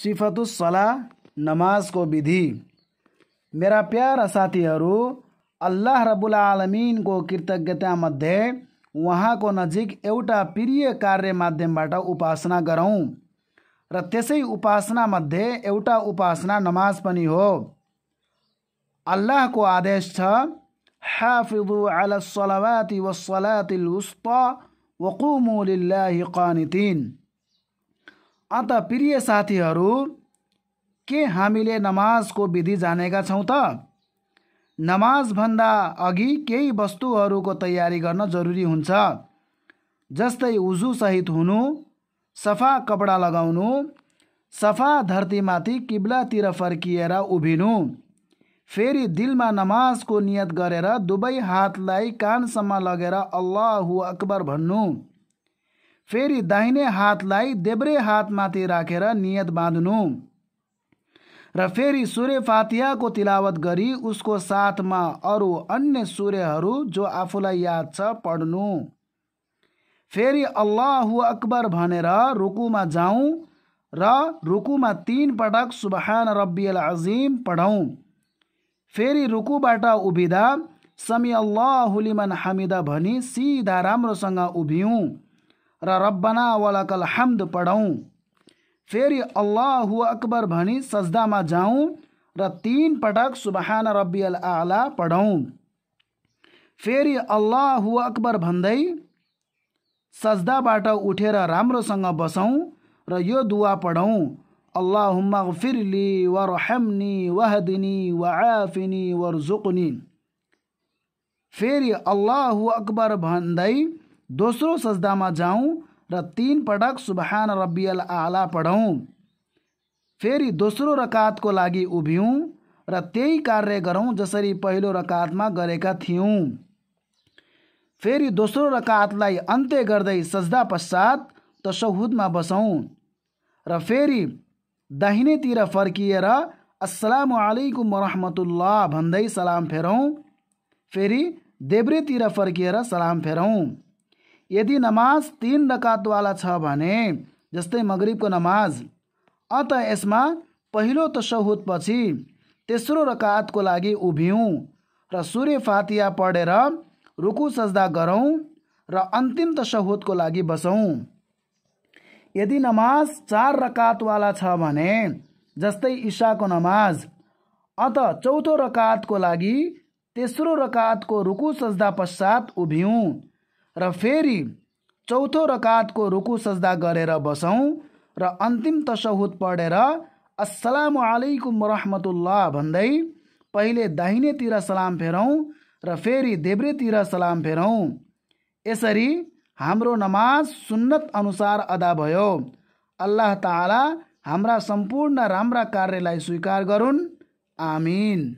सिफतुसला को विधि मेरा प्यारा साथी अल्लाह रबुल मध्य वहाँ को नजिक एवटा प्रिय कार्य मध्यम उपासना करूँ रही उपासना मध्य एवटा उपासना नमाज पनी हो अल्लाह को आदेश छ हाफिजु अल सलावाति वसलातिल उस्त वकुमुलिल्लाहि कानितिन अन्त प्रिय साथीहरू के हामीले नमाजको विधि जानेका छौँ त नमाजभन्दा अघि केही वस्तुहरूको तयारी गर्न जरुरी हुन्छ जस्तै उजुसहित हुनु सफा कपडा लगाउनु सफा धरतीमाथि किब्लातिर फर्किएर उभिनु फेरि दिलमा नमाजको नियत गरेर दुवै हातलाई कानसम्म लगेर अल्लाहु अकबर भन्नु फेरि दाहिने हातलाई देब्रे हातमाथि राखेर नियत बाँध्नु र फेरि सूर्य फातियाको तिलावत गरी उसको साथमा अरू अन्य सूर्यहरू जो आफूलाई याद छ पढ्नु फेरि अल्लाहु अकबर भनेर रुकुमा जाउँ र रुकुमा तिन पटक सुबहान रब्बियल अजिम पढौँ फेरि रुकुबाट उभिँदा समी अल्लाहुलिमन हामिदा भनी सिधा राम्रोसँग उभियौँ रब्बना वलकल हमद पढ़ूँ फेरी अल्लाह अकबर भनी सजदा में जाऊँ र तीन पटक सुबहान रब्बी अल आला पढौँ फेरी अल्लाह अकबर भन्दै सजदाबाट उठे राम्रोसँग बसऊँ र यो दुवा पढौँ अल्लाह फिरली वरहम्नी वहदिनी वआफिनी वरजुकनी फेरी अल्लाह अकबर भन्दै दोस्रो सजदामा जाउँ र तिन पटक सुबहान रब्बियल आला पढौँ फेरि दोस्रो रकातको लागि उभियौँ र त्यही कार्य गरौँ जसरी पहिलो रकातमा गरेका थियौँ फेरि दोस्रो रकातलाई अन्त्य गर्दै सजदा पश्चात तसहुदमा बसौँ र फेरि दाहिनेतिर फर्किएर अस्सलाम वालेकुम रहमतुल्लाह भन्दै सलाम फेरौँ फेरि देब्रेतिर फर्किएर सलाम फेरौँ यदि नमाज तिन रकातवाला छ भने जस्तै मगरिबको नमाज अत यसमा पहिलो तसहुदपछि तेस्रो रकातको लागि उभियौँ र सूर्य फातिया पढेर रुकु सज्दा गरौँ र अन्तिम तसहुदको लागि बसौँ यदि नमाज चार रकातवाला छ भने जस्तै इसाको नमाज अत चौथो रकातको लागि तेस्रो रकातको रुकु सज्दा पश्चात उभियौँ र फेरि चौथो रकातको रुकु सजदा गरेर बसौँ र अन्तिम तसहुद पढेर असलाम आलैकुम रहमतुल्लाह भन्दै पहिले दाहिनेतिर सलाम फेरौँ र फेरि देब्रेतिर सलाम फेरौँ यसरी हाम्रो नमाज सुन्नत अनुसार अदा भयो अल्लाह ताला हाम्रा सम्पूर्ण राम्रा कार्यलाई स्वीकार गरून् आमिन